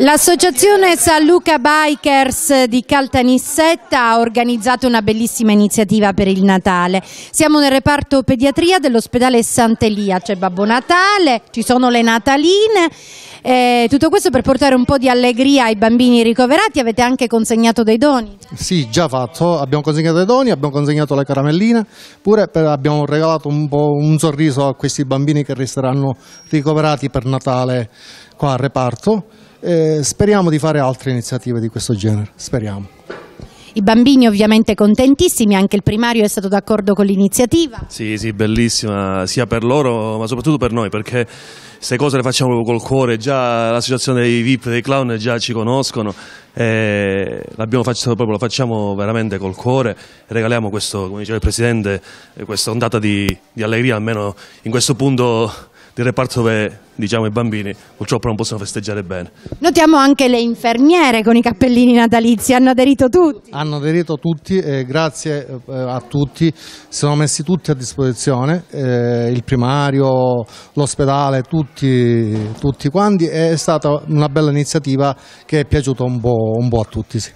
L'associazione San Luca Bikers di Caltanissetta ha organizzato una bellissima iniziativa per il Natale. Siamo nel reparto pediatria dell'ospedale Sant'Elia, c'è Babbo Natale, ci sono le nataline, eh, tutto questo per portare un po' di allegria ai bambini ricoverati. Avete anche consegnato dei doni? Sì, già fatto, abbiamo consegnato dei doni, abbiamo consegnato le caramelline, pure per, abbiamo regalato un, un sorriso a questi bambini che resteranno ricoverati per Natale qua al reparto. Eh, speriamo di fare altre iniziative di questo genere, speriamo. I bambini ovviamente contentissimi, anche il primario è stato d'accordo con l'iniziativa. Sì, sì, bellissima, sia per loro ma soprattutto per noi perché queste cose le facciamo proprio col cuore, già l'associazione dei VIP, dei clown già ci conoscono, lo facciamo veramente col cuore, regaliamo questo, come diceva il Presidente, questa ondata di, di allegria almeno in questo punto il reparto dove diciamo, i bambini purtroppo non possono festeggiare bene. Notiamo anche le infermiere con i cappellini natalizi, hanno aderito tutti. Hanno aderito tutti, eh, grazie a tutti, si sono messi tutti a disposizione, eh, il primario, l'ospedale, tutti, tutti, quanti, è stata una bella iniziativa che è piaciuta un po', un po a tutti. Sì.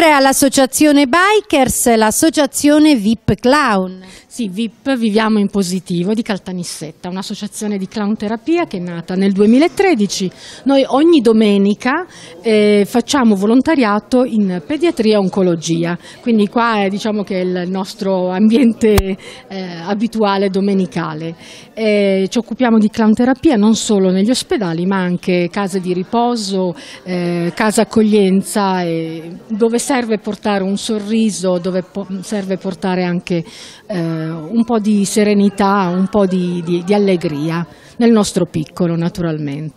Oltre all'associazione Bikers, l'associazione VIP Clown. Sì, VIP Viviamo in Positivo di Caltanissetta, un'associazione di clown terapia che è nata nel 2013. Noi ogni domenica eh, facciamo volontariato in pediatria e oncologia, quindi qua è, diciamo che è il nostro ambiente eh, abituale domenicale. Eh, ci occupiamo di clown terapia non solo negli ospedali ma anche case di riposo, eh, casa accoglienza e eh, dove si serve portare un sorriso, dove po serve portare anche eh, un po' di serenità, un po' di, di, di allegria, nel nostro piccolo naturalmente.